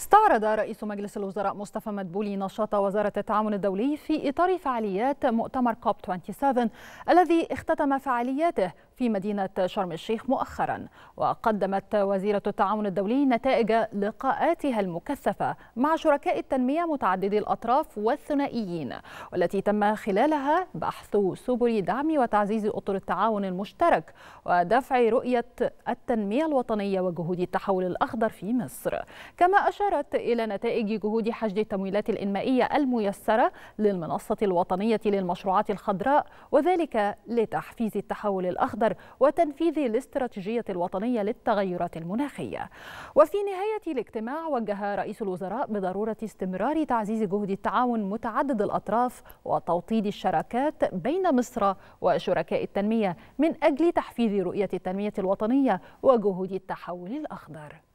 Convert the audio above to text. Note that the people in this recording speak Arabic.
استعرض رئيس مجلس الوزراء مصطفى مدبولي نشاط وزارة التعاون الدولي في إطار فعاليات مؤتمر كوب 27 الذي اختتم فعالياته في مدينة شرم الشيخ مؤخرا وقدمت وزيرة التعاون الدولي نتائج لقاءاتها المكثفة مع شركاء التنمية متعددي الأطراف والثنائيين والتي تم خلالها بحث سبل دعم وتعزيز أطر التعاون المشترك ودفع رؤية التنمية الوطنية وجهود التحول الأخضر في مصر كما أشارت إلى نتائج جهود حشد التمويلات الإنمائية الميسرة للمنصة الوطنية للمشروعات الخضراء وذلك لتحفيز التحول الأخضر الآثار وتنفيذ الاستراتيجية الوطنية للتغيرات المناخية وفي نهاية الاجتماع وجه رئيس الوزراء بضرورة استمرار تعزيز جهد التعاون متعدد الأطراف وتوطيد الشراكات بين مصر وشركاء التنمية من أجل تحفيز رؤية التنمية الوطنية وجهود التحول الأخضر